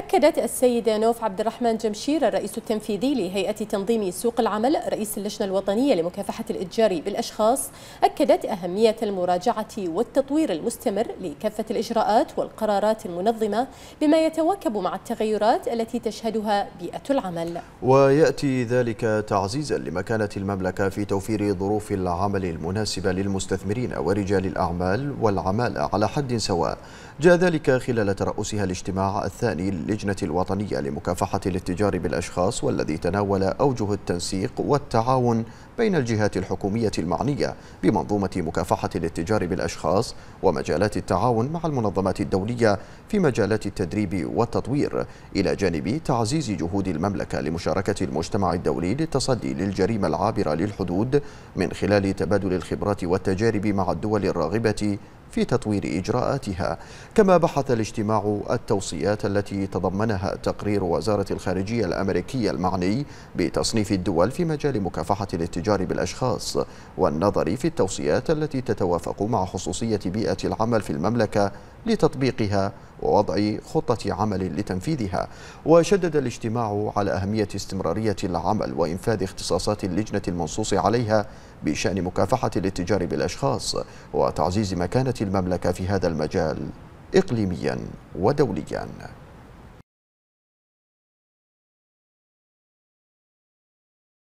أكدت السيدة نوف عبد الرحمن جمشير الرئيس التنفيذي لهيئة تنظيم سوق العمل رئيس اللجنة الوطنية لمكافحة الإتجار بالأشخاص أكدت أهمية المراجعة والتطوير المستمر لكافة الإجراءات والقرارات المنظمة بما يتواكب مع التغيرات التي تشهدها بيئة العمل ويأتي ذلك تعزيزا لمكانة المملكة في توفير ظروف العمل المناسبة للمستثمرين ورجال الأعمال والعمالة على حد سواء جاء ذلك خلال ترأسها الاجتماع الثاني اللجنة الوطنية لمكافحة الاتجار بالأشخاص والذي تناول أوجه التنسيق والتعاون بين الجهات الحكومية المعنية بمنظومة مكافحة الاتجار بالأشخاص ومجالات التعاون مع المنظمات الدولية في مجالات التدريب والتطوير إلى جانب تعزيز جهود المملكة لمشاركة المجتمع الدولي للتصدي للجريمة العابرة للحدود من خلال تبادل الخبرات والتجارب مع الدول الراغبة في تطوير إجراءاتها كما بحث الاجتماع التوصيات التي تضمنها تقرير وزارة الخارجية الأمريكية المعني بتصنيف الدول في مجال مكافحة الاتجار بالأشخاص والنظر في التوصيات التي تتوافق مع خصوصية بيئة العمل في المملكة لتطبيقها ووضع خطة عمل لتنفيذها وشدد الاجتماع على أهمية استمرارية العمل وإنفاذ اختصاصات اللجنة المنصوص عليها بشأن مكافحة الاتجار بالأشخاص وتعزيز مكانة المملكة في هذا المجال إقليميا ودوليا